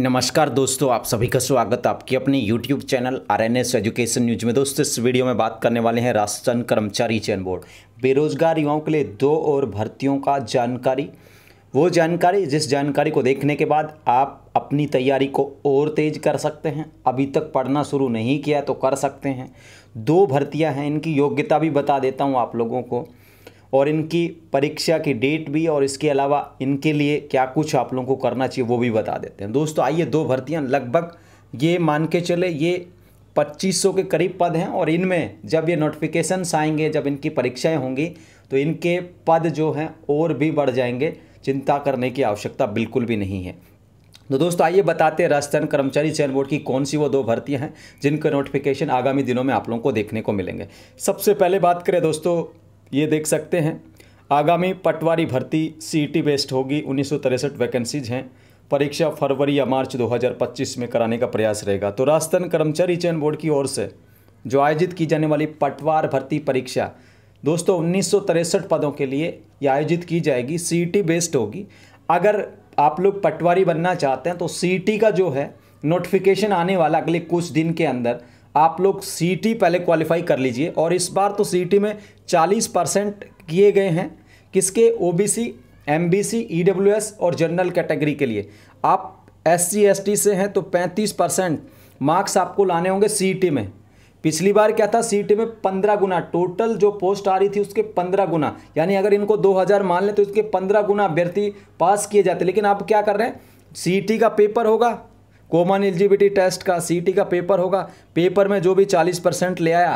नमस्कार दोस्तों आप सभी का स्वागत आपके अपने YouTube channel R N S education news में दोस्तों इस वीडियो में बात करने वाले हैं राजस्थान कर्मचारी चयन बोर्ड बेरोजगार युवाओं के लिए दो और भर्तियों का जानकारी वो जानकारी जिस जानकारी को देखने के बाद आप अपनी तैयारी को और तेज़ कर सकते हैं अभी तक पढ़ना शुरू नहीं किया तो कर सकते हैं दो भर्तियाँ हैं इनकी योग्यता भी बता देता हूँ आप लोगों को और इनकी परीक्षा की डेट भी और इसके अलावा इनके लिए क्या कुछ आप लोगों को करना चाहिए वो भी बता देते हैं दोस्तों आइए दो भर्तियाँ लगभग ये मान के चले ये 2500 के करीब पद हैं और इनमें जब ये नोटिफिकेशंस आएंगे जब इनकी परीक्षाएं होंगी तो इनके पद जो हैं और भी बढ़ जाएंगे चिंता करने की आवश्यकता बिल्कुल भी नहीं है तो दोस्तों आइए बताते हैं राजस्थान कर्मचारी चयन बोर्ड की कौन सी वो दो भर्तियां हैं जिनका नोटिफिकेशन आगामी दिनों में आप लोगों को देखने को मिलेंगे सबसे पहले बात करें दोस्तों ये देख सकते हैं आगामी पटवारी भर्ती सीटी बेस्ड होगी उन्नीस वैकेंसीज हैं परीक्षा फरवरी या मार्च 2025 में कराने का प्रयास रहेगा तो राजस्थान कर्मचारी चयन बोर्ड की ओर से जो आयोजित की जाने वाली पटवार भर्ती परीक्षा दोस्तों उन्नीस पदों के लिए यह आयोजित की जाएगी सीटी बेस्ड होगी अगर आप लोग पटवारी बनना चाहते हैं तो सीटी का जो है नोटिफिकेशन आने वाला अगले कुछ दिन के अंदर आप लोग सीटी पहले क्वालिफाई कर लीजिए और इस बार तो सीटी में 40 परसेंट किए गए हैं किसके ओबीसी एमबीसी ईडब्ल्यूएस और जनरल कैटेगरी के लिए आप एससी एसटी से हैं तो 35 परसेंट मार्क्स आपको लाने होंगे सीटी में पिछली बार क्या था सीटी में पंद्रह गुना टोटल जो पोस्ट आ रही थी उसके पंद्रह गुना यानी अगर इनको दो हज़ार मान लें तो इसके पंद्रह गुना अभ्यर्थी पास किए जाते लेकिन आप क्या कर रहे हैं सीटी का पेपर होगा कॉमन एलिजिबिलिटी टेस्ट का सी का पेपर होगा पेपर में जो भी चालीस परसेंट ले आया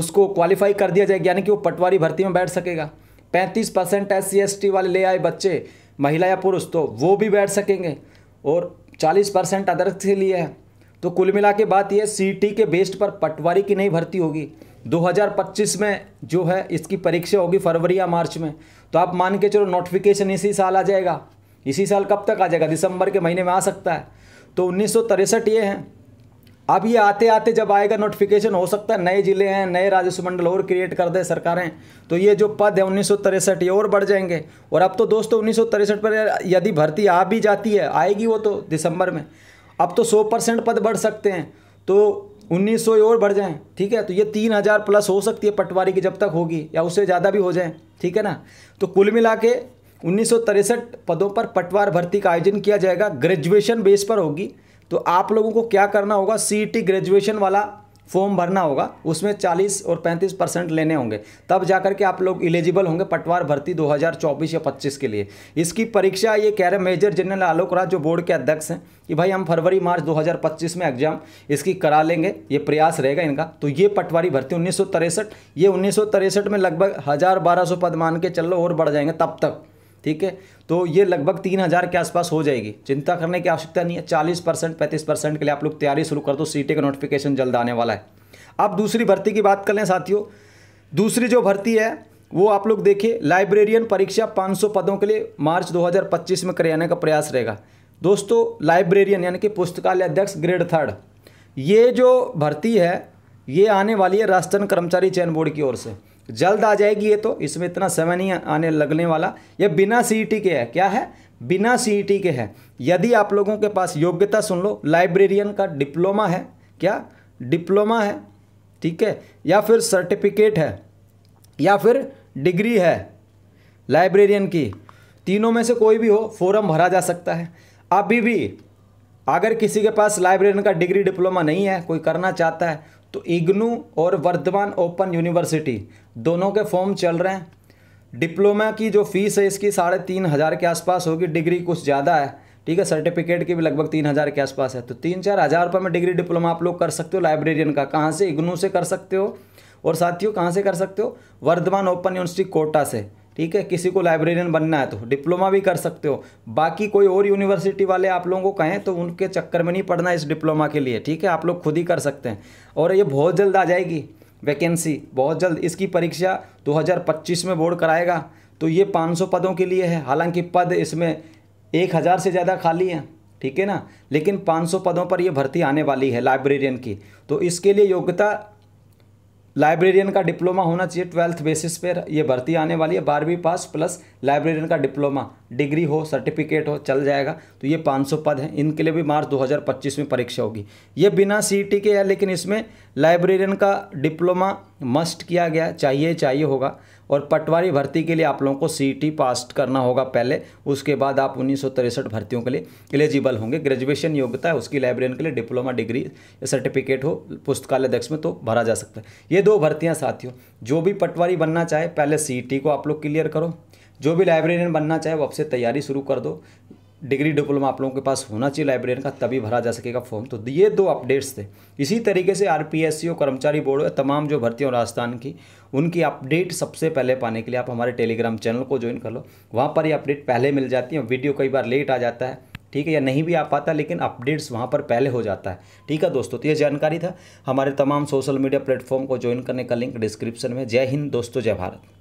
उसको क्वालिफाई कर दिया जाएगा यानी कि वो पटवारी भर्ती में बैठ सकेगा पैंतीस परसेंट एस सी वाले ले आए बच्चे महिला या पुरुष तो वो भी बैठ सकेंगे और चालीस परसेंट अदर से लिए हैं तो कुल मिला के बात यह सी के बेस्ड पर पटवारी की नहीं भर्ती होगी 2025 में जो है इसकी परीक्षा होगी फरवरी या मार्च में तो आप मान के चलो नोटिफिकेशन इसी साल आ जाएगा इसी साल कब तक आ जाएगा दिसंबर के महीने में आ सकता है तो उन्नीस ये हैं अब ये आते आते जब आएगा नोटिफिकेशन हो सकता है नए जिले हैं नए राजस्व मंडल और क्रिएट कर दें सरकारें तो ये जो पद है उन्नीस ये और बढ़ जाएंगे और अब तो दोस्तों उन्नीस पर यदि भर्ती आ भी जाती है आएगी वो तो दिसंबर में अब तो सौ परसेंट पद बढ़ सकते हैं तो उन्नीस और बढ़ जाएँ ठीक है तो ये तीन हज़ार प्लस हो सकती है पटवारी की जब तक होगी या उससे ज़्यादा भी हो जाए ठीक है ना तो कुल मिला के उन्नीस पदों पर पटवार भर्ती का आयोजन किया जाएगा ग्रेजुएशन बेस पर होगी तो आप लोगों को क्या करना होगा सी e ग्रेजुएशन वाला फॉर्म भरना होगा उसमें 40 और 35 परसेंट लेने होंगे तब जाकर के आप लोग इलिजिबल होंगे पटवार भर्ती 2024 या 25 के लिए इसकी परीक्षा ये कह रहे मेजर जनरल आलोक राज जो बोर्ड के अध्यक्ष हैं कि भाई हम फरवरी मार्च 2025 में एग्जाम इसकी करा लेंगे ये प्रयास रहेगा इनका तो ये पटवारी भर्ती उन्नीस ये उन्नीस में लगभग हज़ार बारह पद मान के चल लो और बढ़ जाएंगे तब तक ठीक है तो ये लगभग तीन हज़ार के आसपास हो जाएगी चिंता करने की आवश्यकता नहीं है चालीस परसेंट पैंतीस परसेंट के लिए आप लोग तैयारी शुरू कर दो सी का नोटिफिकेशन जल्द आने वाला है अब दूसरी भर्ती की बात कर लें साथियों दूसरी जो भर्ती है वो आप लोग देखिए लाइब्रेरियन परीक्षा 500 पदों के लिए मार्च 2025 में कराने का प्रयास रहेगा दोस्तों लाइब्रेरियन यानी कि पुस्तकालय अध्यक्ष ग्रेड थर्ड ये जो भर्ती है ये आने वाली है राष्ट्रीय कर्मचारी चयन बोर्ड की ओर से जल्द आ जाएगी ये तो इसमें इतना समय नहीं आने लगने वाला ये बिना सी e के है क्या है बिना सी e के है यदि आप लोगों के पास योग्यता सुन लो लाइब्रेरियन का डिप्लोमा है क्या डिप्लोमा है ठीक है या फिर सर्टिफिकेट है या फिर डिग्री है लाइब्रेरियन की तीनों में से कोई भी हो फॉरम भरा जा सकता है अभी भी अगर किसी के पास लाइब्रेरियन का डिग्री डिप्लोमा नहीं है कोई करना चाहता है तो इग्नू और वर्धमान ओपन यूनिवर्सिटी दोनों के फॉर्म चल रहे हैं डिप्लोमा की जो फीस है इसकी साढ़े तीन हज़ार के आसपास होगी डिग्री कुछ ज़्यादा है ठीक है सर्टिफिकेट की भी लगभग तीन हज़ार के आसपास है तो तीन चार हज़ार रुपये में डिग्री डिप्लोमा आप लोग कर सकते हो लाइब्रेरियन का कहाँ से इग्नू से कर सकते हो और साथियों कहाँ से कर सकते हो वर्धमान ओपन यूनिवर्सिटी कोटा से ठीक है किसी को लाइब्रेरियन बनना है तो डिप्लोमा भी कर सकते हो बाकी कोई और यूनिवर्सिटी वाले आप लोगों को कहें तो उनके चक्कर में नहीं पड़ना इस डिप्लोमा के लिए ठीक है आप लोग खुद ही कर सकते हैं और ये बहुत जल्द आ जाएगी वैकेंसी बहुत जल्द इसकी परीक्षा 2025 में बोर्ड कराएगा तो ये 500 पदों के लिए है हालांकि पद इसमें 1000 से ज़्यादा खाली हैं ठीक है ना लेकिन 500 पदों पर ये भर्ती आने वाली है लाइब्रेरियन की तो इसके लिए योग्यता लाइब्रेरियन का डिप्लोमा होना चाहिए ट्वेल्थ बेसिस पर ये भर्ती आने वाली है बारहवीं पास प्लस लाइब्रेरियन का डिप्लोमा डिग्री हो सर्टिफिकेट हो चल जाएगा तो ये 500 पद हैं इनके लिए भी मार्च 2025 में परीक्षा होगी ये बिना सी e के है लेकिन इसमें लाइब्रेरियन का डिप्लोमा मस्ट किया गया चाहिए चाहिए होगा और पटवारी भर्ती के लिए आप लोगों को सीटी पास e करना होगा पहले उसके बाद आप उन्नीस भर्तियों के लिए एलिजिबल होंगे ग्रेजुएशन योग्यता है उसकी लाइब्रेरियन के लिए डिप्लोमा डिग्री सर्टिफिकेट हो पुस्तकालय अध्यक्ष में तो भरा जा सकता है ये दो भर्तियाँ साथियों जो भी पटवारी बनना चाहे पहले सी e को आप लोग क्लियर करो जो भी लाइब्रेरियन बनना चाहे वो आपसे तैयारी शुरू कर दो डिग्री डिप्लोमा आप लोगों के पास होना चाहिए लाइब्रेरियन का तभी भरा जा सकेगा फॉर्म तो ये दो अपडेट्स थे इसी तरीके से आर और कर्मचारी बोर्ड तमाम जो भर्तियाँ राजस्थान की उनकी अपडेट सबसे पहले पाने के लिए आप हमारे टेलीग्राम चैनल को ज्वाइन कर लो वहाँ पर ये अपडेट पहले मिल जाती है वीडियो कई बार लेट आ जाता है ठीक है या नहीं भी आ पाता लेकिन अपडेट्स वहाँ पर पहले हो जाता है ठीक है दोस्तों तो ये जानकारी था हमारे तमाम सोशल मीडिया प्लेटफॉर्म को ज्वाइन करने का लिंक डिस्क्रिप्शन में जय हिंद दोस्तों जय भारत